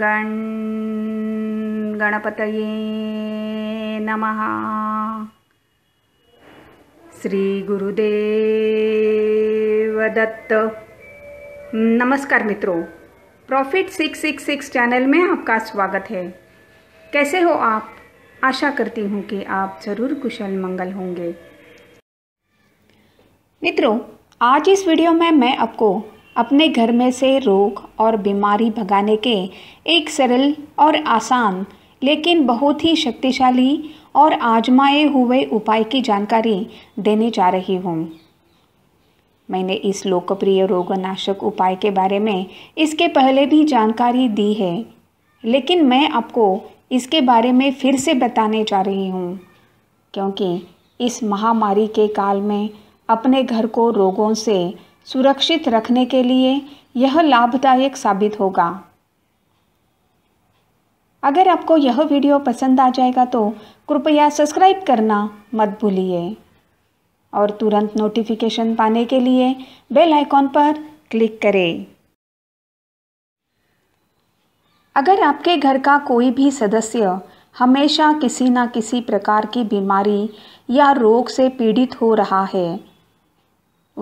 गण गणपतये नमः श्रीगुरुदेवदत्त नमस्कार मित्रों प्रॉफिट 666 चैनल में आपका स्वागत है कैसे हो आप आशा करती हूँ कि आप ज़रूर कुशल मंगल होंगे मित्रों आज इस वीडियो में मैं आपको अपने घर में से रोग और बीमारी भगाने के एक सरल और आसान लेकिन बहुत ही शक्तिशाली और आजमाए हुए उपाय की जानकारी देने जा रही हूँ मैंने इस लोकप्रिय रोगनाशक उपाय के बारे में इसके पहले भी जानकारी दी है लेकिन मैं आपको इसके बारे में फिर से बताने जा रही हूँ क्योंकि इस महामारी के काल में अपने घर को रोगों से सुरक्षित रखने के लिए यह लाभदायक साबित होगा अगर आपको यह वीडियो पसंद आ जाएगा तो कृपया सब्सक्राइब करना मत भूलिए और तुरंत नोटिफिकेशन पाने के लिए बेल आइकॉन पर क्लिक करें अगर आपके घर का कोई भी सदस्य हमेशा किसी न किसी प्रकार की बीमारी या रोग से पीड़ित हो रहा है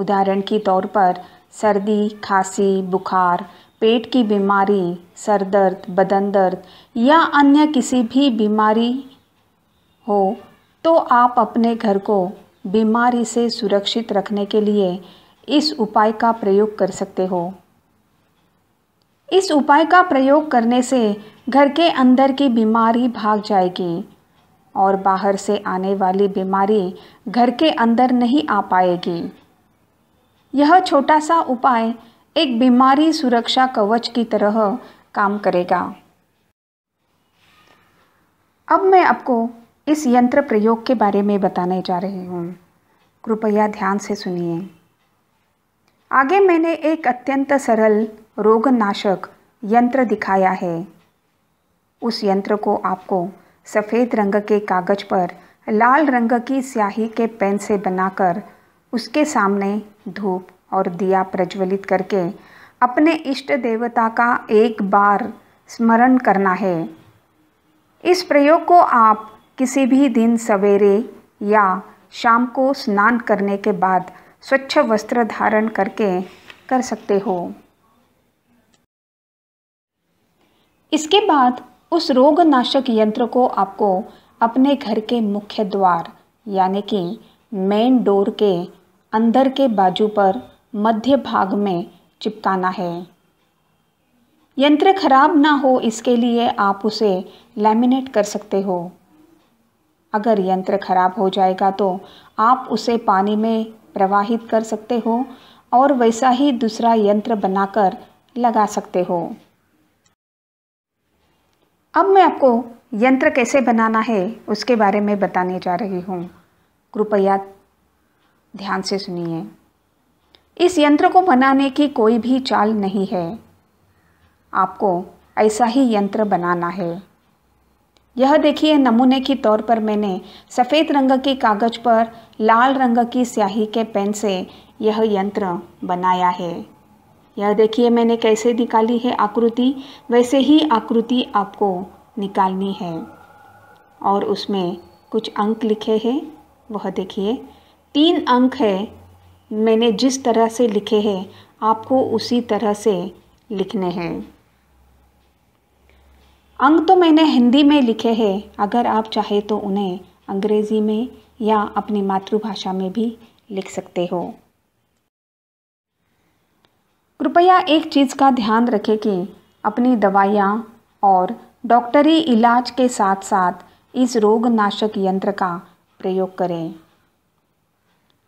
उदाहरण के तौर पर सर्दी खांसी बुखार पेट की बीमारी सर दर्द बदन दर्द या अन्य किसी भी बीमारी हो तो आप अपने घर को बीमारी से सुरक्षित रखने के लिए इस उपाय का प्रयोग कर सकते हो इस उपाय का प्रयोग करने से घर के अंदर की बीमारी भाग जाएगी और बाहर से आने वाली बीमारी घर के अंदर नहीं आ पाएगी यह छोटा सा उपाय एक बीमारी सुरक्षा कवच की तरह काम करेगा अब मैं आपको इस यंत्र प्रयोग के बारे में बताने जा रही हूँ कृपया ध्यान से सुनिए आगे मैंने एक अत्यंत सरल रोगनाशक यंत्र दिखाया है उस यंत्र को आपको सफ़ेद रंग के कागज़ पर लाल रंग की स्याही के पेन से बनाकर उसके सामने धूप और दिया प्रज्वलित करके अपने इष्ट देवता का एक बार स्मरण करना है इस प्रयोग को आप किसी भी दिन सवेरे या शाम को स्नान करने के बाद स्वच्छ वस्त्र धारण करके कर सकते हो इसके बाद उस रोगनाशक यंत्र को आपको अपने घर के मुख्य द्वार यानी कि मेन डोर के अंदर के बाजू पर मध्य भाग में चिपकाना है यंत्र खराब ना हो इसके लिए आप उसे लैमिनेट कर सकते हो अगर यंत्र खराब हो जाएगा तो आप उसे पानी में प्रवाहित कर सकते हो और वैसा ही दूसरा यंत्र बनाकर लगा सकते हो अब मैं आपको यंत्र कैसे बनाना है उसके बारे में बताने जा रही हूँ कृपया ध्यान से सुनिए इस यंत्र को बनाने की कोई भी चाल नहीं है आपको ऐसा ही यंत्र बनाना है यह देखिए नमूने के तौर पर मैंने सफ़ेद रंग के कागज़ पर लाल रंग की स्याही के पेन से यह यंत्र बनाया है यह देखिए मैंने कैसे निकाली है आकृति वैसे ही आकृति आपको निकालनी है और उसमें कुछ अंक लिखे हैं वह देखिए तीन अंक है मैंने जिस तरह से लिखे हैं आपको उसी तरह से लिखने हैं अंक तो मैंने हिंदी में लिखे हैं अगर आप चाहे तो उन्हें अंग्रेज़ी में या अपनी मातृभाषा में भी लिख सकते हो कृपया एक चीज़ का ध्यान रखें कि अपनी दवाइयाँ और डॉक्टरी इलाज के साथ साथ इस रोगनाशक यंत्र का प्रयोग करें